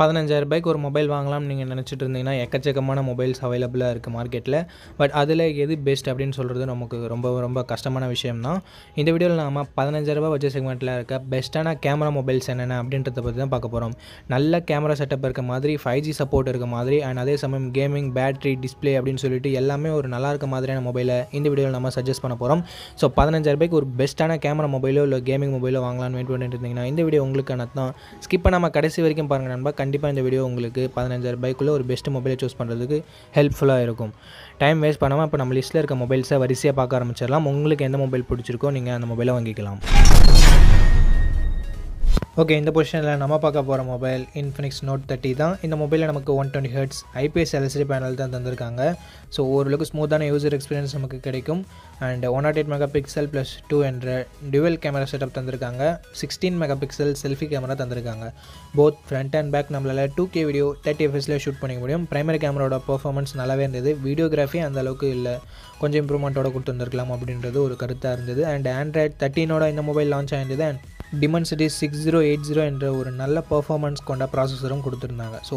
பதினஞ்சாயிரம் ரூபாய்க்கு ஒரு மொபைல் வாங்கலாம்னு நீங்கள் நினச்சிட்டு இருந்தீங்கன்னா எக்கச்சக்கமான மொபைல்ஸ் அவைலபிளாக இருக்குது மார்க்கெட்டில் பட் அதில் எது பெஸ்ட் அப்படின்னு சொல்கிறது நமக்கு ரொம்ப ரொம்ப கஷ்டமான விஷயம் தான் இந்த வீடியோவில் நாம் பதினஞ்சாயிரரூபா வச்ச செக்மெண்ட்டில் இருக்க பெஸ்ட்டான கேமரா மொபைல்ஸ் என்னென்ன அப்படின்றத பற்றி தான் பார்க்க போகிறோம் நல்ல கேமரா செட்டப் இருக்க மாதிரி ஃபைவ் ஜி சப்போர்ட் இருக்க மாதிரி அண்ட் அதே சமயம் கேமிங் பேட்ரி டிஸ்பிளே அப்படின்னு சொல்லிட்டு எல்லாமே ஒரு நல்லா இருக்க மாதிரியான மொபைலை இந்த வீடியோவில் நம்ம சஜஸ்ட் பண்ண போகிறோம் ஸோ பதினஞ்சாயிரரூபாய்க்கு ஒரு பெஸ்ட்டான கேமரா மொபைலோ இல்லை கேமிங் மொபைலோ வாங்கலாம்னு வெயிட் பண்ணிட்டு இருந்தீங்கன்னா இந்த வீடியோ உங்களுக்கு தான் ஸ்கிப் பண்ணாமல் கடைசி வரைக்கும் பாருங்கள் நண்பா கண்டிப்பாக இந்த வீடியோ உங்களுக்கு பதினஞ்சாயிரம் பைக்குள்ளே ஒரு பெஸ்ட் மொபைலை சூஸ் பண்ணுறதுக்கு ஹெல்ப்ஃபுல்லாக இருக்கும் டைம் வேஸ்ட் பண்ணாமல் இப்போ நம்ம லிஸ்ட்டில் இருக்க மொபைல்ஸை வரிசையாக பார்க்க ஆரம்பிச்சிடலாம் உங்களுக்கு எந்த மொபைல் பிடிச்சிருக்கோ நீங்கள் அந்த மொபைலை வாங்கிக்கலாம் ஓகே இந்த பொசிஷனில் நம்ம பார்க்க போகிற மொபைல் இன்ஃபினிக்ஸ் நோட் தேர்ட்டி தான் இந்த மொபைலில் நமக்கு one twenty hertz IPS LCD panel தான் தந்திருக்காங்க ஸோ ஓரளவுக்கு ஸ்மூத்தான யூசர் எக்ஸ்பீரியன்ஸ் நமக்கு கிடைக்கும் and one nought eight megapixel plus two என்ற டுவெல் கேமரா செட்டப் தந்திருக்காங்க sixteen megapixel selfie camera தந்திருக்காங்க போத் ஃப்ரண்ட் அண்ட் பேக் நம்மளால் டூ கே வீடியோ தேர்ட்டி எஃப்எஸ்ல ஷூட் பண்ணிக்க முடியும் பிரைமரி கேமராவோட பர்ஃபார்மன்ஸ் நல்லாவே இருந்தது வீடியோகிராஃபி அந்த அளவுக்கு இல்லை கொஞ்சம் இம்ப்ரூவ்மெண்ட்டோட கொடுத்துருந்துருக்கலாம் அப்படின்றது ஒரு கருத்தாக இருந்தது அண்ட் ஆண்ட்ராய்ட் தேர்ட்டீனோட இந்த மொபைல் லான்ச் ஆயிருந்தது and Dimensity six zero eight zero என்ற ஒரு நல்ல பர்ஃபார்மன்ஸ் கொண்ட ப்ராசஸரும் கொடுத்துருந்தாங்க ஸோ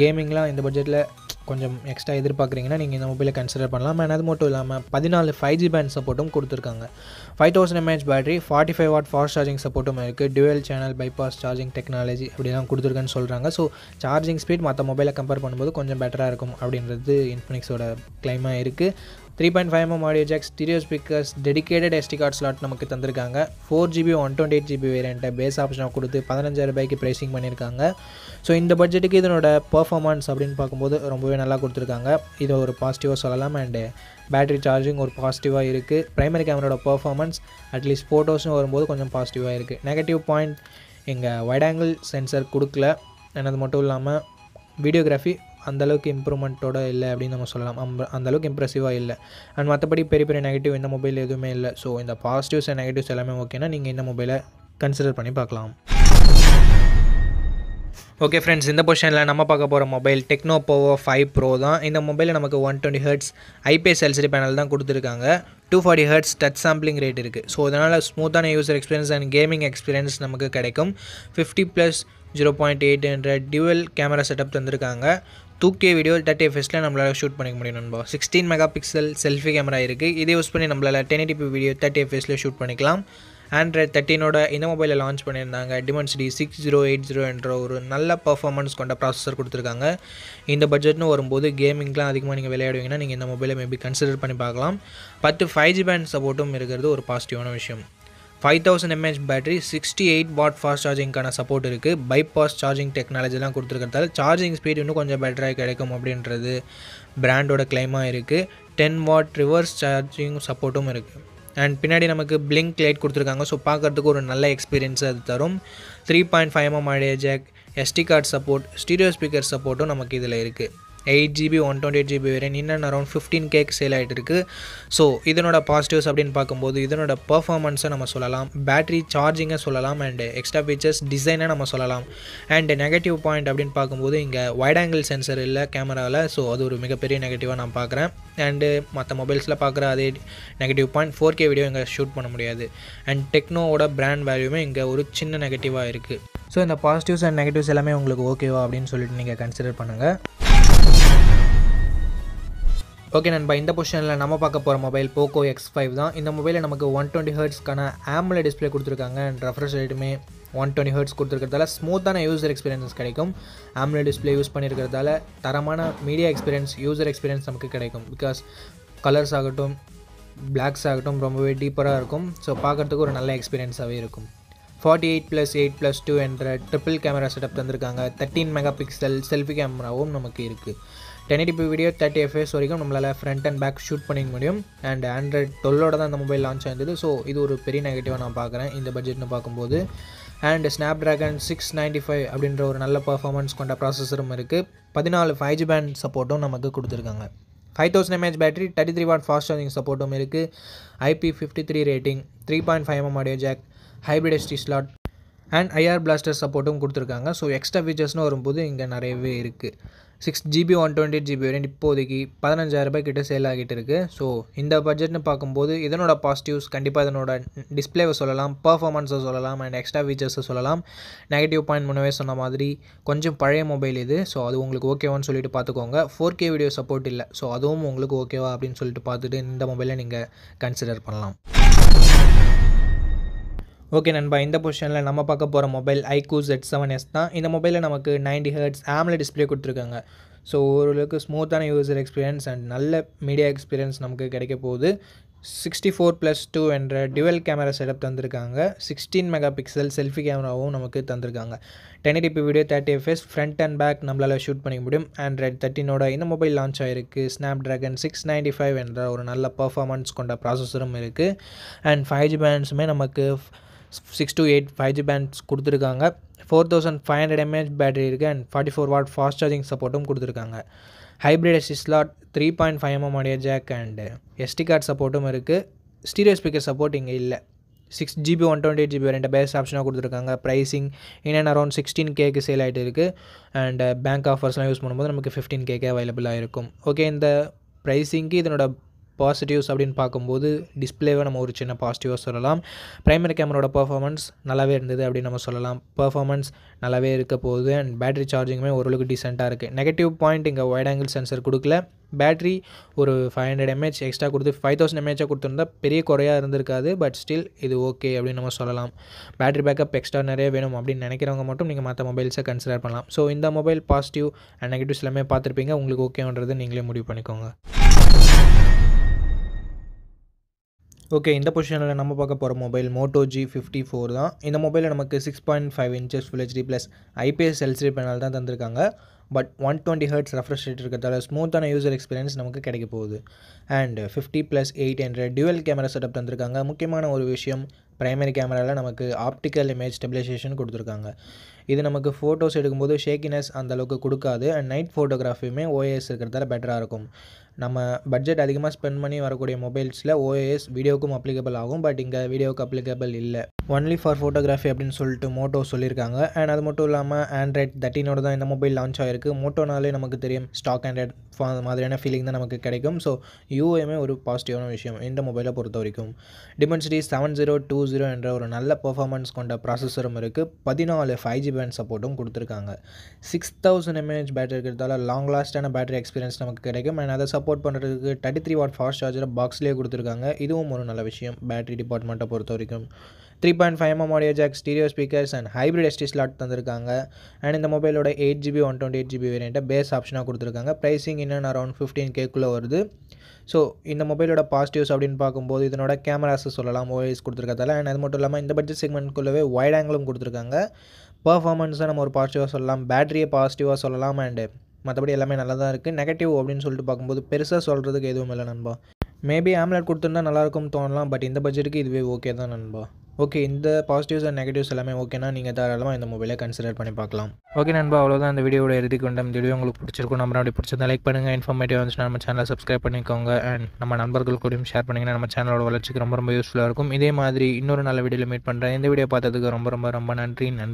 கேமிங்லாம் இந்த பட்ஜெட்டில் கொஞ்சம் எக்ஸ்ட்ரா எதிர்பார்க்குறீங்கன்னா நீங்கள் இந்த மொபைலை கன்சிடர் பண்ணலாம் ஆனால் அது மட்டும் இல்லாமல் பதினாலு ஃபைவ் ஜி பேண்ட் சப்போர்ட்டும் கொடுத்துருக்காங்க five thousand M H battery forty five watt fast charging சப்போர்ட்டும் இருக்குது dual channel bypass charging technology அப்படிலாம் கொடுத்துருக்குன்னு சொல்கிறாங்க ஸோ சார்ஜிங் ஸ்பீட் மற்ற மொபைலை கம்பேர் பண்ணும்போது கொஞ்சம் பெட்டராக இருக்கும் அப்படின்றது இன்ஃபினிக்ஸோட கிளைமாக இருக்குது three point five M audio jack stereo speakers dedicated SD card slot நமக்கு தந்திருக்காங்க four GB one twenty eight GB வேரியண்ட்டை பேஸ் ஆப்ஷனாக கொடுத்து பதினஞ்சாயிரம் ரூபாய்க்கு ப்ரைஸிங் பண்ணியிருக்காங்க ஸோ இந்த பட்ஜெட்டுக்கு இதனோட பர்ஃபாமன்ஸ் அப்படின்னு பார்க்கும்போது ரொம்பவே நல்லா கொடுத்துருக்காங்க இதை ஒரு பாசிட்டிவாக சொல்லலாம் அண்டு பேட்டரி சார்ஜிங் ஒரு பாசிட்டிவாக இருக்குது ப்ரைமரி கேமராவோட பர்ஃபார்மன்ஸ் அட்லீஸ்ட் ஃபோட்டோஸ்னு வரும்போது கொஞ்சம் பாசிட்டிவாக இருக்குது நெகட்டிவ் பாயிண்ட் எங்கள் வைட் ஆங்கிள் சென்சர் கொடுக்கல என்னது மட்டும் இல்லாமல் வீடியோகிராஃபி அந்தளவுக்கு இம்ப்ரூவ்மெண்ட்டோட இல்லை அப்படின்னு நம்ம சொல்லலாம் அம்ப அந்தளவுக்கு இம்ப்ரெசிவாக இல்லை அண்ட் மற்றபடி பெரிய பெரிய நெகட்டிவ் இந்த மொபைல் எதுவுமே இல்லை ஸோ இந்த பாசிட்டிவ்ஸ் அண்ட் நெகட்டிவ்ஸ் எல்லாமே ஓகேன்னா நீங்கள் இந்த மொபைலை கன்சிடர் பண்ணி பார்க்கலாம் ஓகே ஃப்ரெண்ட்ஸ் இந்த பொஷனில் நம்ம பார்க்க போகிற mobile Tecno Pova five pro தான் இந்த மொபைலில் நமக்கு one twenty hertz IPS LCD panel தான் கொடுத்துருக்காங்க two forty hertz touch sampling rate இருக்குது ஸோ இதனால் ஸ்மூத்தான user experience and gaming experience நமக்கு கிடைக்கும் fifty plus zero point eight hundred dual camera setup தந்திருக்காங்க தூக்கிய வீடியோ தேர்ட்டி எஃப்எஸில் நம்மளால் ஷூட் பண்ணிக்க முடியும் நண்பா sixteen megapixel selfie camera இருக்குது இதை யூஸ் பண்ணி நம்மளால் டென் எயிட்டிபி வீடியோ தேர்ட்டி எஃப்எஸில் ஷூட் பண்ணிக்கலாம் ஆண்ட்ராய்ட் தேர்ட்டினோட இந்த மொபைலில் லான்ச் பண்ணியிருந்தாங்க Dimensity six zero eight zero என்ற ஒரு நல்ல பர்ஃபார்மன்ஸ் கொண்ட ப்ராசஸர் கொடுத்துருக்காங்க இந்த பட்ஜெட்னு வரும்போது கேமிங்லாம் அதிகமாக நீங்கள் விளையாடுவீங்கன்னா நீங்கள் இந்த மொபைலை மேபி கன்சிடர் பண்ணி பார்க்கலாம் பத்து ஃபைவ் ஜி பேண்ட் சப்போர்ட்டும் இருக்கிறது ஒரு பாசிட்டிவான விஷயம் five thousand mAh battery sixty eight watt fast சார்ஜிங்கான சப்போர்ட் இருக்குது பைபாஸ் சார்ஜிங் டெக்னாலஜிலாம் கொடுத்துருக்கிறதால சார்ஜிங் ஸ்பீட் இன்னும் கொஞ்சம் பெட்டராக கிடைக்கும் அப்படின்றது பிராண்டோட கிளைமாக இருக்குது டென் வாட் ரிவர்ஸ் சார்ஜிங் சப்போர்ட்டும் இருக்குது அண்ட் பின்னாடி நமக்கு பிளிங்க் லைட் கொடுத்துருக்காங்க ஸோ பார்க்குறதுக்கு ஒரு நல்ல எக்ஸ்பீரியன்ஸ் அது தரும் three point five mm audio jack SD card support stereo speaker சப்போர்ட்டும் நமக்கு இதில் இருக்குது eight GB one twenty eight GB variant இன்னும் அரௌண்ட் ஃபிஃப்டீன் கேக் சேல் ஆகிட்டு இருக்குது ஸோ இதனோட பாசிட்டிவ்ஸ் அப்படின்னு பார்க்கும்போது இதனோட பர்ஃபார்மன்ஸை நம்ம சொல்லலாம் பேட்டரி சார்ஜிங்கை சொல்லலாம் அண்டு எக்ஸ்ட்ரா ஃபீச்சர்ஸ் டிசைனை நம்ம சொல்லலாம் அண்டு நெகட்டிவ் பாயிண்ட் அப்படின்னு பார்க்கும்போது இங்கே வைட் ஆங்கிள் சென்சர் இல்லை கேமராவில் ஸோ அது ஒரு மிகப்பெரிய நெகட்டிவாக நான் பார்க்குறேன் அண்டு மற்ற மொபைல்ஸில் பார்க்குற அதே negative point four K video இங்கே ஷூட் பண்ண முடியாது அண்ட் டெக்னோவோட பிராண்ட் வேல்யூமே இங்கே ஒரு சின்ன நெகட்டிவாக இருக்குது ஸோ இந்த பாசிட்டிவ்ஸ் அண்ட் நெகட்டிவ்ஸ் எல்லாமே உங்களுக்கு ஓகேவா அப்படின்னு சொல்லிட்டு நீங்கள் கன்சிடர் பண்ணுங்கள் ஓகே நண்பா இந்த பொசிஷனில் நம்ம பார்க்க போகிற மொபைல் போக்கோ எக்ஸ் ஃபைவ் தான் இந்த மொபைலில் நமக்கு ஒன் டுவெண்ட்டி ஹர்ட்ஸ்க்கான ஆம்பிள் டிஸ்பிளே கொடுத்துருக்காங்க அண்ட் ரெஃப்ரெஷ் ரேட்டுமே ஒன் டுவெண்ட்டி ஹர்ட்ஸ் கொடுத்துருக்கிறதால ஸ்மூத்தான யூசர் எக்ஸ்பீரியன்ஸ் கிடைக்கும் ஆம்பிள் டிஸ்பிளே யூஸ் பண்ணியிருக்கிறதால தரமான மீடியா எக்ஸ்பீரியன்ஸ் யூசர் எக்ஸ்பீரியன்ஸ் நமக்கு கிடைக்கும் பிகாஸ் கலர்ஸ் ஆகட்டும் பிளாக்ஸ் ஆகட்டும் ரொம்பவே டீப்பராக இருக்கும் ஸோ பார்க்குறதுக்கு ஒரு நல்ல எக்ஸ்பீரியன்ஸாகவே இருக்கும் forty eight plus eight plus two என்ற ட்ரிபிள் கேமரா செட்டப் தந்திருக்காங்க தேர்ட்டீன் மெகா பிக்சல் செல்ஃபி கேமராவும் நமக்கு இருக்குது ten eighty video thirty F S வரைக்கும் நம்மளால் ஃப்ரண்ட் அண்ட் பேக் ஷூட் பண்ணிக்க முடியும் அண்ட் ஆண்ட்ராய்ட் டொல்லோட தான் இந்த மொபைல் லான்ச் ஆயிருந்தது ஸோ இது ஒரு பெரிய நெகட்டிவாக நான் பார்க்குறேன் இந்த பட்ஜெட்னு பார்க்கும்போது and Snapdragon six ninety five அப்படின்ற ஒரு நல்ல பர்ஃபார்மன்ஸ் கொண்ட ப்ராசஸரும் இருக்குது பதினாலு ஃபைவ் ஜி பேண்ட் சப்போர்ட்டும் நமக்கு கொடுத்துருக்காங்க five thousand mAh battery thirty three watt fast charging சப்போர்ட்டும் இருக்குது IP fifty three rating three point five M audio jack hybrid SD slot and IR blaster சப்போர்ட்டும் கொடுத்துருக்காங்க ஸோ எக்ஸ்ட்ரா ஃபீச்சர்ஸ்னு வரும்போது இங்கே நிறையவே இருக்குது six GB one twenty GB வரையும் இப்போதைக்கு பதினஞ்சாயிரரூபாய் கிட்ட சேல் ஆகிட்டு இருக்குது ஸோ இந்த பட்ஜெட்னு பார்க்கும்போது இதனோட பாசிட்டிவ்ஸ் கண்டிப்பாக இதனோட டிஸ்பிளேவை சொல்லலாம் பர்ஃபார்மன்ஸை சொல்லலாம் அண்ட் எக்ஸ்ட்ரா ஃபீச்சர்ஸை சொல்லலாம் நெகட்டிவ் பாயிண்ட் முன்னவே சொன்ன மாதிரி கொஞ்சம் பழைய மொபைல் இது ஸோ அது உங்களுக்கு ஓகேவான்னு சொல்லிட்டு பார்த்துக்கோங்க ஃபோர் கே வீடியோ சப்போர்ட் இல்லை ஸோ அதுவும் உங்களுக்கு ஓகேவா அப்படின்னு சொல்லிட்டு பார்த்துட்டு இந்த மொபைலை நீங்கள் கன்சிடர் பண்ணலாம் ஓகே நண்பா இந்த பொசிஷனில் நம்ம பார்க்க போகிற mobile iQOO Z seven S தான் இந்த மொபைலில் நமக்கு நைன்டி ஹர்ட்ஸ் ஆம்ல டிஸ்பிளே கொடுத்துருக்காங்க ஸோ ஓரளவுக்கு ஸ்மூத்தான யூசர் எக்ஸ்பீரியன்ஸ் அண்ட் நல்ல மீடியா எக்ஸ்பீரியன்ஸ் நமக்கு கிடைக்க போகுது சிக்ஸ்டி ஃபோர் ப்ளஸ் டூ என்ற டுவெல் கேமரா செட்டப் தந்திருக்காங்க சிக்ஸ்டீன் மெகா பிக்சல் செல்ஃபி கேமராவும் நமக்கு தந்திருக்காங்க ten DP video thirty F S front and back நம்மளால் ஷூட் பண்ணிக்க முடியும் ஆண்ட்ராய்ட் தேர்ட்டினோட இந்த மொபைல் லான்ச் ஆகிருக்கு Snapdragon six ninety five என்ற ஒரு நல்ல பர்ஃபார்மன்ஸ் கொண்ட ப்ராசஸரும் இருக்குது அண்ட் ஃபைவ் ஜி பேண்ட்ஸுமே நமக்கு six two eight five G bands கொடுத்துருக்காங்க four thousand five hundred mAh battery இருக்குது and forty four watt fast charging சப்போர்ட்டும் கொடுத்துருக்காங்க hybrid SD slot three point five mm audio jack and SD card சப்போர்ட்டும் இருக்குது stereo speaker support இங்கே இல்லை சிக்ஸ் GB one twenty eight ஜிபி ரெண்டு பெஸ்ட் ஆப்ஷனாக கொடுத்துருக்காங்க ப்ரைஸிங் இன்னும் அரௌண்ட் சிக்ஸ்டீன் கேக்கு சேல் ஆகிட்டு இருக்குது அண்ட் பேங்க் ஆஃபர்ஸ்லாம் யூஸ் பண்ணும்போது நமக்கு ஃபிஃப்டீன் கேக்கே அவைலபிளாக இருக்கும் ஓகே இந்த ப்ரைஸிங்க்கு இதனோட பாசிட்டிவ்ஸ் அப்படின்னு பார்க்கும்போது டிஸ்பிளேவை நம்ம ஒரு சின்ன பாசிட்டிவாக சொல்லலாம் ப்ரைமரி கேமராவோட பர்ஃபார்மன்ஸ் நல்லாவே இருந்தது அப்படின்னு நம்ம சொல்லலாம் பர்ஃபார்மன்ஸ் நல்லாவே இருக்க போகுது அண்ட் பேட்டரி சார்ஜிங்குமே ஓரளவுக்கு டீசெண்டாக இருக்குது நெகட்டிவ் பாயிண்ட் இங்கே ஒயிட் ஆங்கிள் சென்சர் கொடுக்கல பேட்ரி ஒரு ஃபைவ் ஹண்ட்ரட் எம்ஏஹெச் எக்ஸ்ட்ரா கொடுத்து ஃபைவ் தௌசண்ட் எம்ஏஹெச்சாக கொடுத்துருந்தா பெரிய குறையாக இருந்திருக்காது பட் ஸ்டில் இது ஓகே அப்படின்னு நம்ம சொல்லலாம் பேட்ரி பேக்கப் எக்ஸ்ட்ரா நிறைய வேணும் அப்படின்னு நினைக்கிறவங்க மட்டும் நீங்கள் மற்ற மொபைல்ஸை கன்சிடர் பண்ணலாம் ஸோ இந்த மொபைல் பாசிட்டிவ் அண்ட் நெகட்டிவ்ஸ் எல்லாமே பார்த்துருப்பீங்க உங்களுக்கு ஓகேன்றது நீங்களே முடிவு பண்ணிக்கோங்க ஓகே இந்த பொசிஷனில் நம்ம பார்க்க போகிற mobile Moto G fifty four தான் இந்த மொபைலில் நமக்கு six point five inches full HD plus IPS LCD panel தான் தந்திருக்காங்க but one twenty hertz refresh rate இருக்கிறதால ஸ்மூத்தான யூசர் எக்ஸ்பீரியன்ஸ் நமக்கு கிடைக்க போகுது and fifty plus eight hundred dual camera setup தந்திருக்காங்க முக்கியமான ஒரு விஷயம் ப்ரைமரி கேமராவில் நமக்கு ஆப்டிக்கல் இமேஜ் ஸ்டெபிலைசேஷன் கொடுத்துருக்காங்க இது நமக்கு ஃபோட்டோஸ் எடுக்கும்போது ஷேக்கினஸ் அந்தளவுக்கு கொடுக்காது அண்ட் நைட் ஃபோட்டோகிராஃபியுமே ஓஏஎஸ் இருக்கிறதால பெட்டராக இருக்கும் நம்ம பட்ஜெட் அதிகமாக ஸ்பெண்ட் பண்ணி வரக்கூடிய மொபைல்ஸில் ஓஏஎஸ் வீடியோக்கும் அப்ளிகபிள் ஆகும் பட் இங்கே வீடியோவுக்கு அப்ளிகபிள் இல்லை ஒன்லி ஃபார் ஃபோட்டோகிராஃபி அப்படின்னு சொல்லிட்டு மோட்டோ சொல்லியிருக்காங்க அண்ட் அது மட்டும் இல்லாமல் ஆண்ட்ராய்ட் தேர்ட்டினோட தான் இந்த மொபைல் லான்ச் ஆகிருக்கு மோட்டோனாலே நமக்கு தெரியும் ஸ்டாக் ஆண்ட்ராய்ட் மாதிரியான ஃபீலிங் தான் நமக்கு கிடைக்கும் ஸோ யூஏமே ஒரு பாசிட்டிவான விஷயம் இந்த மொபைலை பொறுத்த வரைக்கும் Dimensity seven zero two zero என்ற ஒரு நல்ல பர்ஃபார்மன்ஸ் கொண்ட ப்ராசஸரும் இருக்குது பதினாலு ஃபைவ் ஜி பேண்ட் சப்போர்ட்டும் கொடுத்துருக்காங்க சிக்ஸ் தௌசண்ட் எம்ஏஹெச் பேட்டரி இருக்கிறதால லாங் லாஸ்டான பேட்டரி எக்ஸ்பீரியன்ஸ் நமக்கு கிடைக்கும் அண்ட் அதை சப்போர்ட் பண்ணுறதுக்கு தேர்ட்டி த்ரீ வாட் ஃபாஸ்ட் சார்ஜரை பாக்ஸ்லேயே கொடுத்துருக்காங்க இதுவும் ஒரு நல்ல விஷயம் பேட்டரி டிபார்ட்மெண்ட்டை பொறுத்த வரைக்கும் three point five mm audio jack stereo speakers and hybrid SD slot தந்திருக்காங்க அண்ட் இந்த மொபைலோட eight GB one twenty eight GB வேரியண்ட்டை பேஸ் ஆப்ஷனாக கொடுத்துருக்காங்க ப்ரைஸிங் இன்னும் அரௌண்ட் ஃபிஃப்டீன் கேக்குள்ளே வருது ஸோ இந்த மொபைலோட பாசிட்டிவ்ஸ் அப்படின்னு பார்க்கும்போது இதனோட கேமராஸ் சொல்லலாம் மொபைல்ஸ் கொடுத்துருக்கதால அண்ட் அது மட்டும் இல்லாமல் இந்த பட்ஜெட் செக்மெண்ட்குள்ளவே வைட் ஆங்கிலும் கொடுத்துருக்காங்க பர்ஃபார்மன்ஸை நம்ம ஒரு பாசிட்டிவாக சொல்லலாம் பேட்டரியை பாசிட்டிவாக சொல்லலாம் அண்டு மற்றபடி எல்லாமே நல்லா தான் இருக்குது நெகட்டிவ் அப்படின்னு சொல்லிட்டு பார்க்கும்போது பெருசாக சொல்கிறதுக்கு எதுவும் இல்லை நண்பா மேபி ஆம்லெட் கொடுத்துருந்தா நல்லாயிருக்கும்னு தோணலாம் பட் இந்த பட்ஜெட்டுக்கு இதுவே ஓகே தான் நண்பா ஓகே இந்த பாசிட்டிவ்ஸ் அண்ட் நெகட்டிவ்ஸ் எல்லாமே ஓகேனா நீங்கள் தாராளமாக இந்த மொபைலை கன்சிடர் பண்ணி பார்க்கலாம் ஓகே நண்பா அவ்வளோதான் இந்த வீடியோட இறுதிக்கு வந்த இந்த வீடியோ உங்களுக்கு பிடிச்சிருக்கும் நம்ம அப்படி பிடிச்சிருந்தா லைக் பண்ணுங்கள் இன்ஃபார்மேட்டிவ் வந்துச்சுன்னா நம்ம சேனலை சப்ஸ்கிரைப் பண்ணிக்கோங்க அண்ட் நம்ம நண்பர்கள் கூடயும் ஷேர் பண்ணிங்கன்னா நம்ம சேனலோட வளர்ச்சிக்கு ரொம்ப ரொம்ப யூஸ்ஃபுல்லாக இருக்கும் இதே மாதிரி இன்னொரு நல்ல வீடியோவில் மீட் பண்ணுறேன் இந்த வீடியோ பார்த்ததுக்கு ரொம்ப ரொம்ப ரொம்ப நன்றி நன்றி